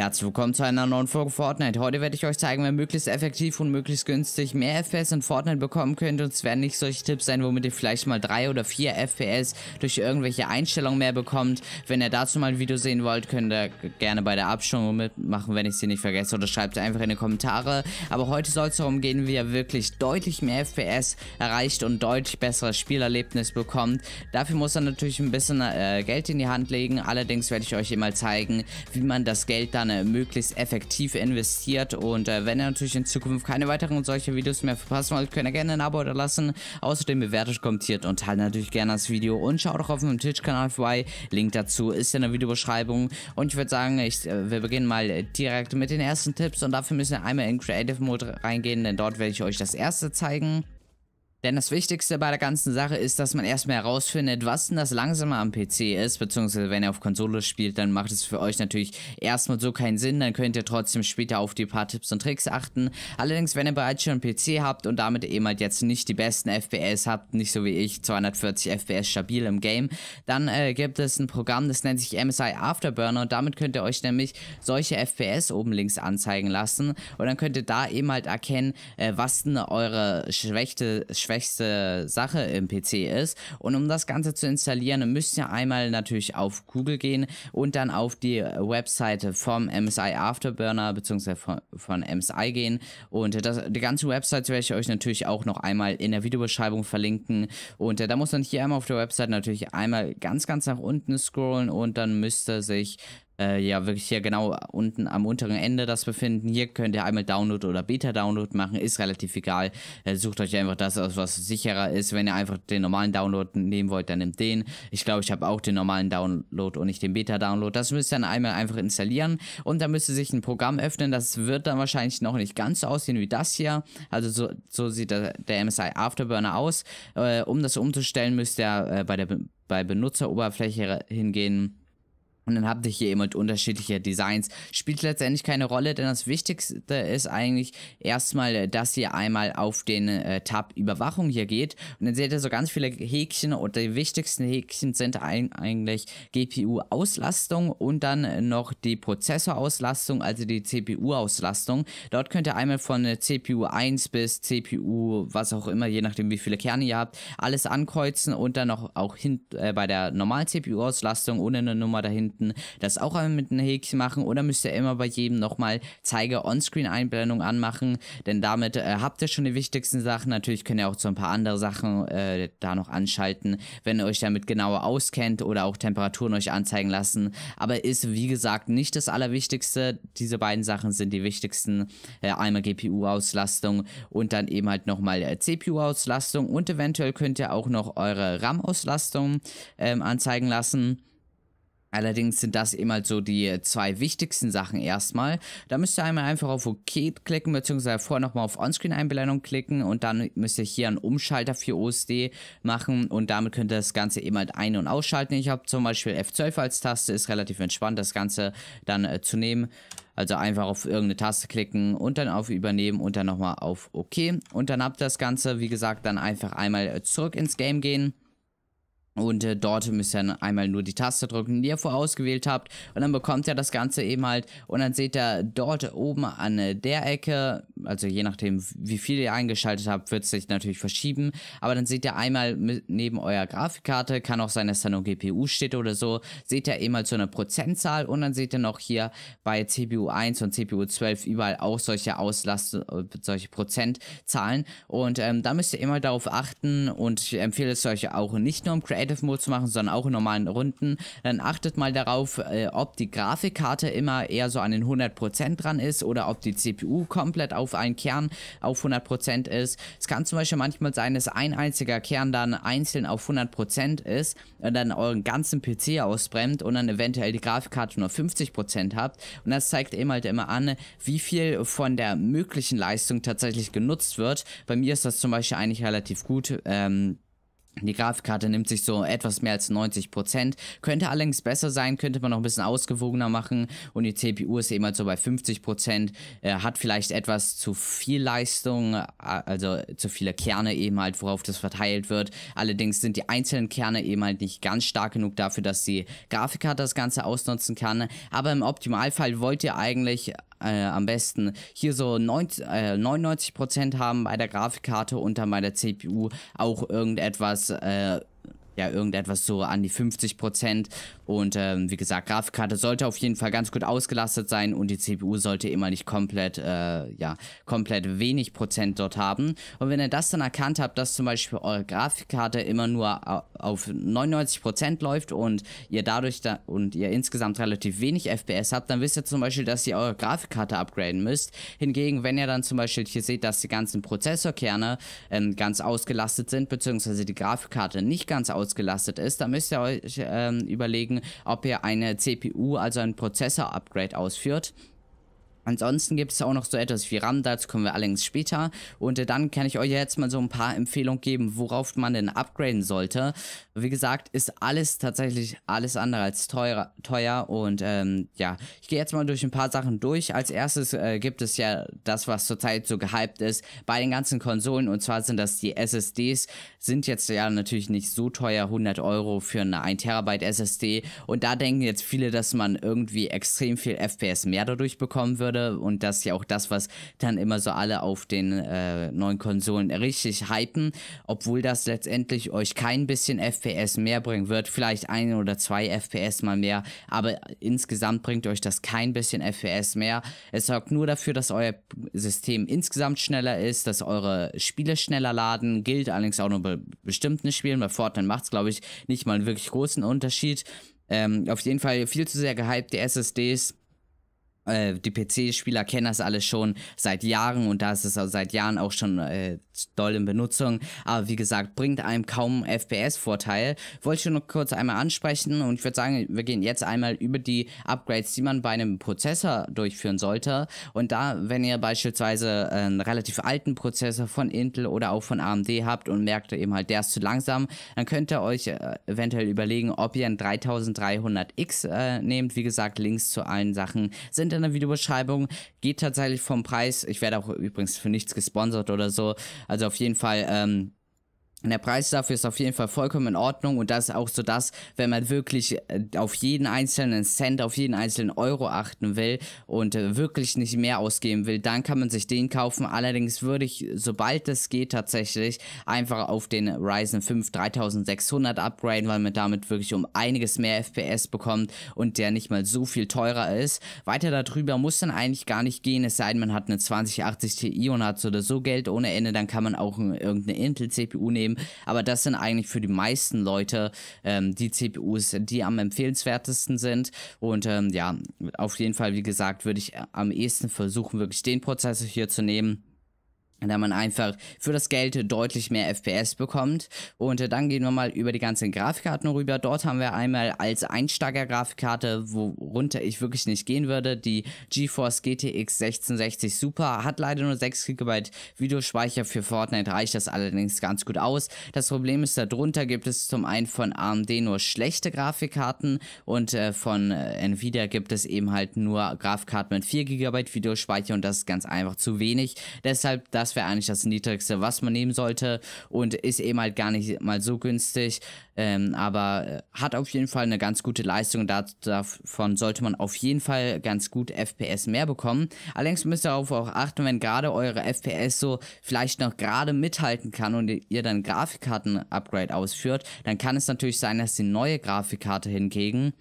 Herzlich willkommen zu einer neuen Folge Fortnite. Heute werde ich euch zeigen, wie ihr möglichst effektiv und möglichst günstig mehr FPS in Fortnite bekommen könnt. Und es werden nicht solche Tipps sein, womit ihr vielleicht mal 3 oder 4 FPS durch irgendwelche Einstellungen mehr bekommt. Wenn ihr dazu mal ein Video sehen wollt, könnt ihr gerne bei der Abstimmung mitmachen, wenn ich sie nicht vergesse. Oder schreibt einfach in die Kommentare. Aber heute soll es darum gehen, wie ihr wirklich deutlich mehr FPS erreicht und deutlich besseres Spielerlebnis bekommt. Dafür muss er natürlich ein bisschen äh, Geld in die Hand legen. Allerdings werde ich euch immer zeigen, wie man das Geld dann dann möglichst effektiv investiert. Und äh, wenn ihr natürlich in Zukunft keine weiteren solche Videos mehr verpassen wollt, könnt ihr gerne ein Abo da lassen. Außerdem bewertet, kommentiert und teilt natürlich gerne das Video und schaut auch auf meinem Twitch-Kanal vorbei. Link dazu ist in der Videobeschreibung. Und ich würde sagen, ich, äh, wir beginnen mal direkt mit den ersten Tipps und dafür müssen wir einmal in Creative Mode reingehen, denn dort werde ich euch das erste zeigen. Denn das Wichtigste bei der ganzen Sache ist, dass man erstmal herausfindet, was denn das Langsame am PC ist, beziehungsweise wenn ihr auf Konsole spielt, dann macht es für euch natürlich erstmal so keinen Sinn, dann könnt ihr trotzdem später auf die paar Tipps und Tricks achten. Allerdings, wenn ihr bereits schon einen PC habt und damit eben halt jetzt nicht die besten FPS habt, nicht so wie ich, 240 FPS stabil im Game, dann äh, gibt es ein Programm, das nennt sich MSI Afterburner und damit könnt ihr euch nämlich solche FPS oben links anzeigen lassen und dann könnt ihr da eben halt erkennen, äh, was denn eure schwächte, schwächte schwächste Sache im PC ist. Und um das Ganze zu installieren, müsst ihr einmal natürlich auf Google gehen und dann auf die Webseite vom MSI Afterburner bzw. Von, von, MSI gehen. Und das, die ganze Website werde ich euch natürlich auch noch einmal in der Videobeschreibung verlinken. Und äh, da muss man hier einmal auf der Webseite natürlich einmal ganz, ganz nach unten scrollen und dann müsste sich äh, ja wirklich hier genau unten am unteren Ende das befinden. Hier könnt ihr einmal Download oder Beta-Download machen, ist relativ egal. Äh, sucht euch einfach das aus, was sicherer ist. Wenn ihr einfach den normalen Download nehmen wollt, dann nehmt den. Ich glaube, ich habe auch den normalen Download und nicht den Beta-Download. Das müsst ihr dann einmal einfach installieren und dann müsst ihr sich ein Programm öffnen. Das wird dann wahrscheinlich noch nicht ganz so aussehen wie das hier. Also so, so sieht der, der MSI Afterburner aus. Äh, um das umzustellen, müsst ihr äh, bei der bei Benutzeroberfläche hingehen und dann habt ihr hier eben halt unterschiedliche Designs. Spielt letztendlich keine Rolle, denn das Wichtigste ist eigentlich erstmal, dass ihr einmal auf den äh, Tab Überwachung hier geht. Und dann seht ihr so ganz viele Häkchen und die wichtigsten Häkchen sind ein, eigentlich GPU-Auslastung und dann noch die Prozessorauslastung, also die CPU-Auslastung. Dort könnt ihr einmal von äh, CPU 1 bis CPU, was auch immer, je nachdem wie viele Kerne ihr habt, alles ankreuzen und dann noch auch hin, äh, bei der normalen CPU-Auslastung ohne eine Nummer dahinter könnten das auch einmal mit einem Häkchen machen oder müsst ihr immer bei jedem nochmal zeige On-Screen-Einblendung anmachen, denn damit äh, habt ihr schon die wichtigsten Sachen. Natürlich könnt ihr auch so ein paar andere Sachen äh, da noch anschalten, wenn ihr euch damit genauer auskennt oder auch Temperaturen euch anzeigen lassen. Aber ist wie gesagt nicht das Allerwichtigste. Diese beiden Sachen sind die wichtigsten. Äh, einmal GPU-Auslastung und dann eben halt nochmal äh, CPU-Auslastung und eventuell könnt ihr auch noch eure RAM-Auslastung ähm, anzeigen lassen. Allerdings sind das eben halt so die zwei wichtigsten Sachen erstmal. Da müsst ihr einmal einfach auf OK klicken, beziehungsweise vorher nochmal auf Onscreen-Einblendung klicken und dann müsst ihr hier einen Umschalter für OSD machen und damit könnt ihr das Ganze eben halt ein- und ausschalten. Ich habe zum Beispiel F12 als Taste, ist relativ entspannt, das Ganze dann äh, zu nehmen. Also einfach auf irgendeine Taste klicken und dann auf Übernehmen und dann nochmal auf OK. Und dann habt ihr das Ganze, wie gesagt, dann einfach einmal äh, zurück ins Game gehen. Und äh, dort müsst ihr dann einmal nur die Taste drücken, die ihr vorausgewählt habt. Und dann bekommt ihr das Ganze eben halt. Und dann seht ihr dort oben an äh, der Ecke, also je nachdem, wie viel ihr eingeschaltet habt, wird es sich natürlich verschieben. Aber dann seht ihr einmal neben eurer Grafikkarte, kann auch sein, dass da nur GPU steht oder so, seht ihr eben halt so eine Prozentzahl. Und dann seht ihr noch hier bei CPU 1 und CPU 12 überall auch solche Auslast, äh, solche Prozentzahlen. Und ähm, da müsst ihr immer darauf achten. Und ich empfehle es euch auch nicht nur im Creator Creative Mode zu machen, sondern auch in normalen Runden, dann achtet mal darauf, äh, ob die Grafikkarte immer eher so an den 100% dran ist oder ob die CPU komplett auf einen Kern auf 100% ist. Es kann zum Beispiel manchmal sein, dass ein einziger Kern dann einzeln auf 100% ist und dann euren ganzen PC ausbremst und dann eventuell die Grafikkarte nur 50% habt. Und das zeigt eben halt immer an, wie viel von der möglichen Leistung tatsächlich genutzt wird. Bei mir ist das zum Beispiel eigentlich relativ gut. Ähm, die Grafikkarte nimmt sich so etwas mehr als 90%. Könnte allerdings besser sein, könnte man noch ein bisschen ausgewogener machen. Und die CPU ist eben halt so bei 50%. Äh, hat vielleicht etwas zu viel Leistung, äh, also zu viele Kerne eben halt, worauf das verteilt wird. Allerdings sind die einzelnen Kerne eben halt nicht ganz stark genug dafür, dass die Grafikkarte das Ganze ausnutzen kann. Aber im Optimalfall wollt ihr eigentlich äh, am besten hier so 90, äh, 99% haben bei der Grafikkarte und dann bei der CPU auch irgendetwas äh, ja irgendetwas so an die 50 Prozent. Und ähm, wie gesagt, Grafikkarte sollte auf jeden Fall ganz gut ausgelastet sein und die CPU sollte immer nicht komplett, äh, ja, komplett wenig Prozent dort haben. Und wenn ihr das dann erkannt habt, dass zum Beispiel eure Grafikkarte immer nur auf 99 Prozent läuft und ihr dadurch da und ihr insgesamt relativ wenig FPS habt, dann wisst ihr zum Beispiel, dass ihr eure Grafikkarte upgraden müsst. Hingegen, wenn ihr dann zum Beispiel hier seht, dass die ganzen Prozessorkerne ähm, ganz ausgelastet sind, beziehungsweise die Grafikkarte nicht ganz ausgelastet Datenschutz gelastet ist, dann müsst ihr euch ähm, überlegen, ob ihr eine CPU, also ein Prozessor-Upgrade ausführt. Ansonsten gibt es auch noch so etwas wie RAM, dazu kommen wir allerdings später. Und äh, dann kann ich euch jetzt mal so ein paar Empfehlungen geben, worauf man denn upgraden sollte. Wie gesagt, ist alles tatsächlich alles andere als teuer. teuer. Und ähm, ja, ich gehe jetzt mal durch ein paar Sachen durch. Als erstes äh, gibt es ja das, was zurzeit so gehypt ist bei den ganzen Konsolen. Und zwar sind das die SSDs. Sind jetzt ja natürlich nicht so teuer, 100 Euro für eine 1 tb SSD. Und da denken jetzt viele, dass man irgendwie extrem viel FPS mehr dadurch bekommen würde. Rolle und das ist ja auch das, was dann immer so alle auf den äh, neuen Konsolen richtig hypen, obwohl das letztendlich euch kein bisschen FPS mehr bringen wird, vielleicht ein oder zwei FPS mal mehr, aber insgesamt bringt euch das kein bisschen FPS mehr. Es sorgt nur dafür, dass euer System insgesamt schneller ist, dass eure Spiele schneller laden, gilt allerdings auch nur bei bestimmten Spielen, bei Fortnite macht es, glaube ich, nicht mal einen wirklich großen Unterschied. Ähm, auf jeden Fall viel zu sehr gehypt, die SSDs äh, die PC-Spieler kennen das alles schon seit Jahren und da ist es seit Jahren auch schon äh, doll in Benutzung. Aber wie gesagt, bringt einem kaum FPS-Vorteil. Wollte ich nur kurz einmal ansprechen und ich würde sagen, wir gehen jetzt einmal über die Upgrades, die man bei einem Prozessor durchführen sollte. Und da, wenn ihr beispielsweise einen relativ alten Prozessor von Intel oder auch von AMD habt und merkt eben halt, der ist zu langsam, dann könnt ihr euch äh, eventuell überlegen, ob ihr einen 3300X äh, nehmt. Wie gesagt, Links zu allen Sachen sind in in der Videobeschreibung. Geht tatsächlich vom Preis. Ich werde auch übrigens für nichts gesponsert oder so. Also auf jeden Fall, ähm, und der Preis dafür ist auf jeden Fall vollkommen in Ordnung und das ist auch so das, wenn man wirklich äh, auf jeden einzelnen Cent, auf jeden einzelnen Euro achten will und äh, wirklich nicht mehr ausgeben will, dann kann man sich den kaufen. Allerdings würde ich, sobald es geht, tatsächlich einfach auf den Ryzen 5 3600 upgraden, weil man damit wirklich um einiges mehr FPS bekommt und der nicht mal so viel teurer ist. Weiter darüber muss dann eigentlich gar nicht gehen, es sei denn, man hat eine 2080 Ti und hat so oder so Geld ohne Ende, dann kann man auch irgendeine Intel CPU nehmen nehmen. Aber das sind eigentlich für die meisten Leute ähm, die CPUs, die am empfehlenswertesten sind. Und ähm, ja, auf jeden Fall, wie gesagt, würde ich äh, am ehesten versuchen, wirklich den Prozessor hier zu nehmen da man einfach für das Geld deutlich mehr FPS bekommt. Und dann gehen wir mal über die ganzen Grafikkarten rüber. Dort haben wir einmal als Einsteiger-Grafikkarte, worunter ich wirklich nicht gehen würde, die GeForce GTX 1660 Super. Hat leider nur 6 GB Videospeicher. Für Fortnite reicht das allerdings ganz gut aus. Das Problem ist, darunter gibt es zum einen von AMD nur schlechte Grafikkarten und äh, von äh, Nvidia gibt es eben halt nur Grafikkarten mit 4 GB Videospeicher und das ist ganz einfach zu wenig. Deshalb das das wäre eigentlich das Niedrigste, was man nehmen sollte und ist eben halt gar nicht mal so günstig, ähm, aber äh, hat auf jeden Fall eine ganz gute Leistung. Davon sollte man auf jeden Fall ganz gut FPS mehr bekommen. Allerdings müsst ihr darauf auch achten, wenn gerade eure FPS so vielleicht noch gerade mithalten kann und ihr dann Grafikkarten-Upgrade ausführt, dann kann es natürlich sein, dass die neue Grafikkarte hingegen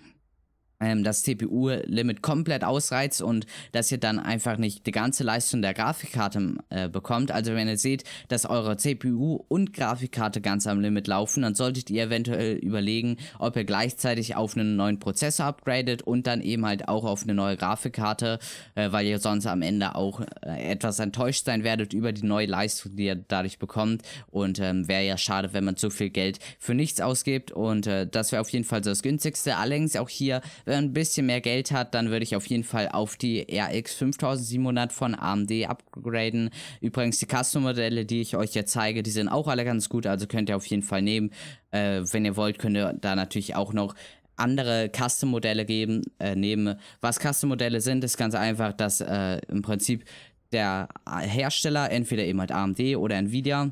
ähm, das CPU-Limit komplett ausreizt und dass ihr dann einfach nicht die ganze Leistung der Grafikkarte äh, bekommt. Also wenn ihr seht, dass eure CPU und Grafikkarte ganz am Limit laufen, dann solltet ihr eventuell überlegen, ob ihr gleichzeitig auf einen neuen Prozessor upgradet und dann eben halt auch auf eine neue Grafikkarte, äh, weil ihr sonst am Ende auch äh, etwas enttäuscht sein werdet über die neue Leistung, die ihr dadurch bekommt. Und ähm, wäre ja schade, wenn man zu viel Geld für nichts ausgibt. Und äh, das wäre auf jeden Fall so das günstigste. Allerdings auch hier, äh, ein bisschen mehr Geld hat, dann würde ich auf jeden Fall auf die RX 5700 von AMD upgraden. Übrigens, die Custom-Modelle, die ich euch jetzt zeige, die sind auch alle ganz gut, also könnt ihr auf jeden Fall nehmen. Äh, wenn ihr wollt, könnt ihr da natürlich auch noch andere Custom-Modelle geben, äh, nehmen. Was Custom-Modelle sind, ist ganz einfach, dass äh, im Prinzip der Hersteller, entweder eben halt AMD oder Nvidia,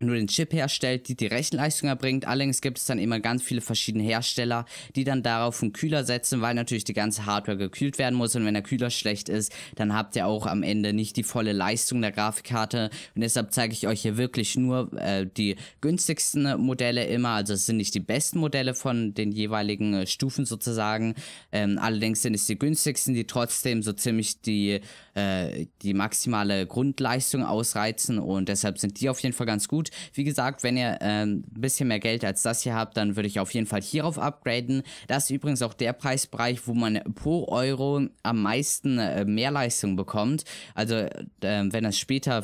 nur den Chip herstellt, die die Rechenleistung erbringt. Allerdings gibt es dann immer ganz viele verschiedene Hersteller, die dann darauf einen Kühler setzen, weil natürlich die ganze Hardware gekühlt werden muss. Und wenn der Kühler schlecht ist, dann habt ihr auch am Ende nicht die volle Leistung der Grafikkarte. Und deshalb zeige ich euch hier wirklich nur äh, die günstigsten Modelle immer. Also es sind nicht die besten Modelle von den jeweiligen äh, Stufen sozusagen. Ähm, allerdings sind es die günstigsten, die trotzdem so ziemlich die, äh, die maximale Grundleistung ausreizen. Und deshalb sind die auf jeden Fall ganz gut. Wie gesagt, wenn ihr ähm, ein bisschen mehr Geld als das hier habt, dann würde ich auf jeden Fall hierauf upgraden. Das ist übrigens auch der Preisbereich, wo man pro Euro am meisten äh, mehr Leistung bekommt. Also äh, wenn das später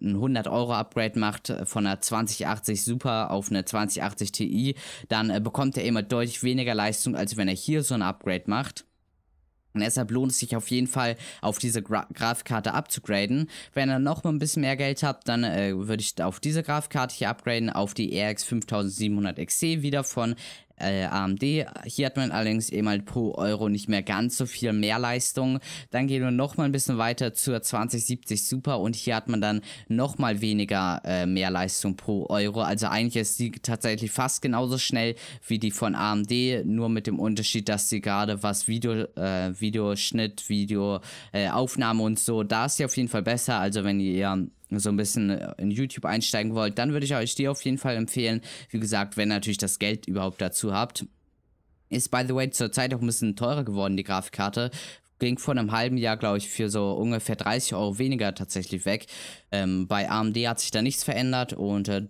ein 100 Euro Upgrade macht äh, von einer 2080 Super auf eine 2080 Ti, dann äh, bekommt er immer deutlich weniger Leistung, als wenn er hier so ein Upgrade macht. Und deshalb lohnt es sich auf jeden Fall, auf diese Gra Grafikkarte abzugraden. Wenn ihr noch mal ein bisschen mehr Geld habt, dann äh, würde ich auf diese Grafikkarte hier upgraden, auf die RX 5700 XC wieder von äh, AMD. Hier hat man allerdings eben eh halt pro Euro nicht mehr ganz so viel mehr Leistung. Dann gehen wir nochmal ein bisschen weiter zur 2070 Super und hier hat man dann nochmal weniger äh, mehr Leistung pro Euro. Also eigentlich ist die tatsächlich fast genauso schnell wie die von AMD, nur mit dem Unterschied, dass sie gerade was Video, äh, Videoschnitt, Videoaufnahme äh, und so, da ist sie auf jeden Fall besser. Also wenn ihr so ein bisschen äh, in YouTube einsteigen wollt, dann würde ich euch die auf jeden Fall empfehlen. Wie gesagt, wenn ihr natürlich das Geld überhaupt dazu habt. Ist, by the way, zurzeit auch ein bisschen teurer geworden, die Grafikkarte ging vor einem halben Jahr, glaube ich, für so ungefähr 30 Euro weniger tatsächlich weg. Ähm, bei AMD hat sich da nichts verändert und äh,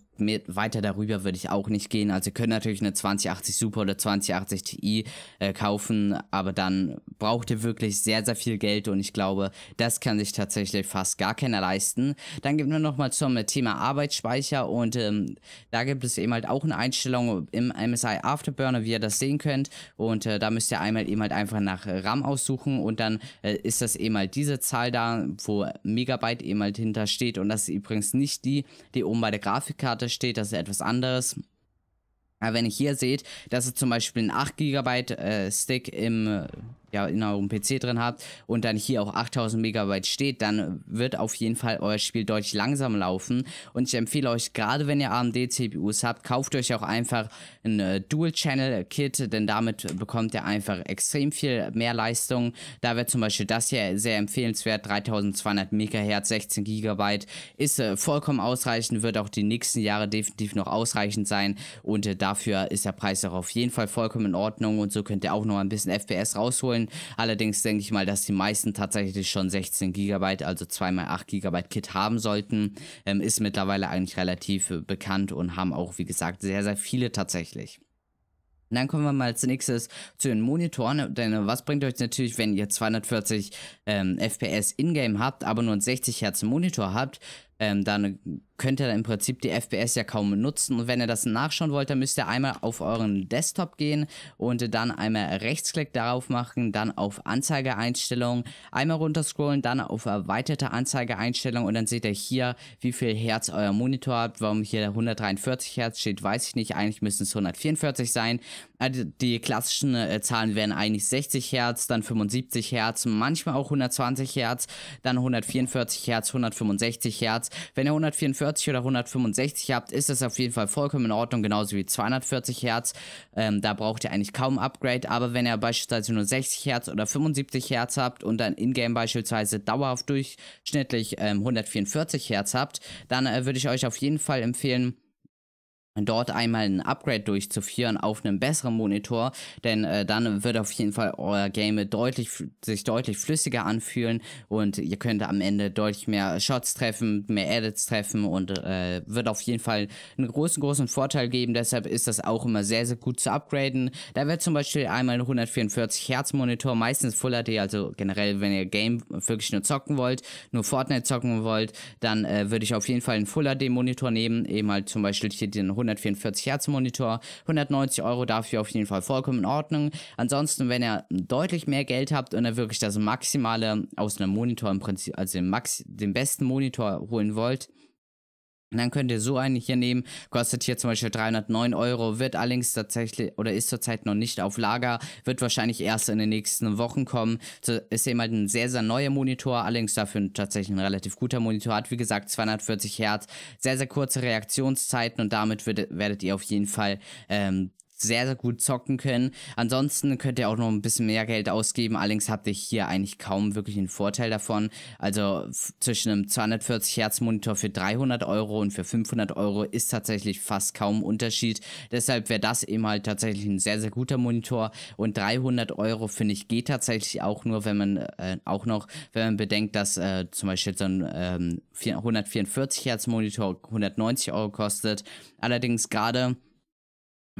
weiter darüber würde ich auch nicht gehen. Also ihr könnt natürlich eine 2080 Super oder 2080 Ti äh, kaufen, aber dann braucht ihr wirklich sehr, sehr viel Geld und ich glaube, das kann sich tatsächlich fast gar keiner leisten. Dann gehen wir nochmal zum Thema Arbeitsspeicher und ähm, da gibt es eben halt auch eine Einstellung im MSI Afterburner, wie ihr das sehen könnt und äh, da müsst ihr einmal eben halt einfach nach RAM aussuchen und dann äh, ist das eben halt diese Zahl da, wo Megabyte eben halt hintersteht steht. Und das ist übrigens nicht die, die oben bei der Grafikkarte steht, das ist etwas anderes. Aber wenn ihr hier seht, dass ihr zum Beispiel ein 8 GB äh, Stick im ja, in eurem PC drin habt und dann hier auch 8000 Megabyte steht, dann wird auf jeden Fall euer Spiel deutlich langsam laufen. Und ich empfehle euch, gerade wenn ihr AMD-CPUs habt, kauft euch auch einfach ein äh, Dual-Channel-Kit, denn damit bekommt ihr einfach extrem viel mehr Leistung. Da wäre zum Beispiel das hier sehr empfehlenswert, 3200 Megahertz, 16 Gigabyte, ist äh, vollkommen ausreichend, wird auch die nächsten Jahre definitiv noch ausreichend sein und äh, dafür ist der Preis auch auf jeden Fall vollkommen in Ordnung und so könnt ihr auch noch ein bisschen FPS rausholen. 9. Allerdings denke ich mal, dass die meisten tatsächlich schon 16 GB, also 2x8 GB Kit haben sollten. Ähm, ist mittlerweile eigentlich relativ äh, bekannt und haben auch, wie gesagt, sehr, sehr viele tatsächlich. dann kommen wir mal als nächstes zu den Monitoren, denn äh, was bringt euch natürlich, wenn ihr 240 ähm, FPS in-game habt, aber nur einen 60 Hertz Monitor habt, ähm, dann könnt ihr im Prinzip die FPS ja kaum nutzen. Und wenn ihr das nachschauen wollt, dann müsst ihr einmal auf euren Desktop gehen und dann einmal Rechtsklick darauf machen, dann auf Anzeigeeinstellungen, einmal runterscrollen, dann auf erweiterte Anzeigeeinstellungen und dann seht ihr hier, wie viel Hertz euer Monitor hat. Warum hier 143 Hertz steht, weiß ich nicht. Eigentlich müssen es 144 sein. Also die klassischen äh, Zahlen wären eigentlich 60 Hertz, dann 75 Hertz, manchmal auch 120 Hertz, dann 144 Hertz, 165 Hertz. Wenn ihr 144 140 oder 165 habt, ist das auf jeden Fall vollkommen in Ordnung, genauso wie 240 Hertz. Ähm, da braucht ihr eigentlich kaum Upgrade, aber wenn ihr beispielsweise nur 60 Hertz oder 75 Hertz habt und dann in-game beispielsweise dauerhaft durchschnittlich ähm, 144 Hertz habt, dann äh, würde ich euch auf jeden Fall empfehlen, dort einmal ein Upgrade durchzuführen auf einem besseren Monitor, denn äh, dann wird auf jeden Fall euer Game deutlich, sich deutlich flüssiger anfühlen und ihr könnt am Ende deutlich mehr Shots treffen, mehr Edits treffen und äh, wird auf jeden Fall einen großen, großen Vorteil geben. Deshalb ist das auch immer sehr, sehr gut zu upgraden. Da wird zum Beispiel einmal ein 144 Hertz Monitor, meistens Full HD, also generell, wenn ihr Game wirklich nur zocken wollt, nur Fortnite zocken wollt, dann äh, würde ich auf jeden Fall einen Full HD Monitor nehmen, eben halt zum Beispiel hier den 144 Hertz Monitor. 190 Euro dafür auf jeden Fall vollkommen in Ordnung. Ansonsten, wenn ihr deutlich mehr Geld habt und ihr wirklich das Maximale aus einem Monitor im Prinzip, also den, Max, den besten Monitor holen wollt, und dann könnt ihr so einen hier nehmen, kostet hier zum Beispiel 309 Euro, wird allerdings tatsächlich oder ist zurzeit noch nicht auf Lager, wird wahrscheinlich erst in den nächsten Wochen kommen. So, ist eben halt ein sehr, sehr neuer Monitor, allerdings dafür tatsächlich ein relativ guter Monitor, hat wie gesagt 240 Hertz, sehr, sehr kurze Reaktionszeiten und damit wird, werdet ihr auf jeden Fall ähm, sehr, sehr gut zocken können. Ansonsten könnt ihr auch noch ein bisschen mehr Geld ausgeben. Allerdings habt ihr hier eigentlich kaum wirklich einen Vorteil davon. Also zwischen einem 240 Hertz Monitor für 300 Euro und für 500 Euro ist tatsächlich fast kaum Unterschied. Deshalb wäre das eben halt tatsächlich ein sehr, sehr guter Monitor. Und 300 Euro finde ich geht tatsächlich auch nur, wenn man äh, auch noch, wenn man bedenkt, dass äh, zum Beispiel so ein ähm, 144 Hertz Monitor 190 Euro kostet. Allerdings gerade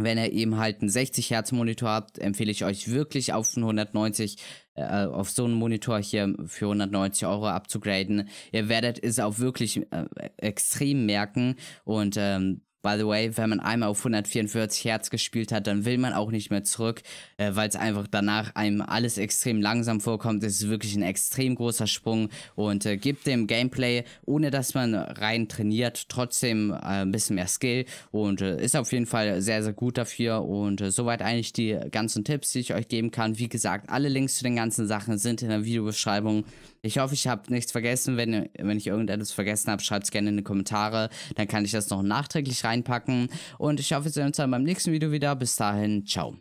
wenn ihr eben halt einen 60 Hertz Monitor habt, empfehle ich euch wirklich auf einen 190, äh, auf so einen Monitor hier für 190 Euro abzugraden. Ihr werdet es auch wirklich äh, extrem merken und ähm, By the way, wenn man einmal auf 144 Hertz gespielt hat, dann will man auch nicht mehr zurück, äh, weil es einfach danach einem alles extrem langsam vorkommt. Es ist wirklich ein extrem großer Sprung und äh, gibt dem Gameplay, ohne dass man rein trainiert, trotzdem äh, ein bisschen mehr Skill und äh, ist auf jeden Fall sehr, sehr gut dafür. Und äh, soweit eigentlich die ganzen Tipps, die ich euch geben kann. Wie gesagt, alle Links zu den ganzen Sachen sind in der Videobeschreibung. Ich hoffe, ich habe nichts vergessen. Wenn, wenn ich irgendetwas vergessen habe, schreibt es gerne in die Kommentare. Dann kann ich das noch nachträglich reinpacken. Und ich hoffe, wir sehen uns dann beim nächsten Video wieder. Bis dahin, ciao.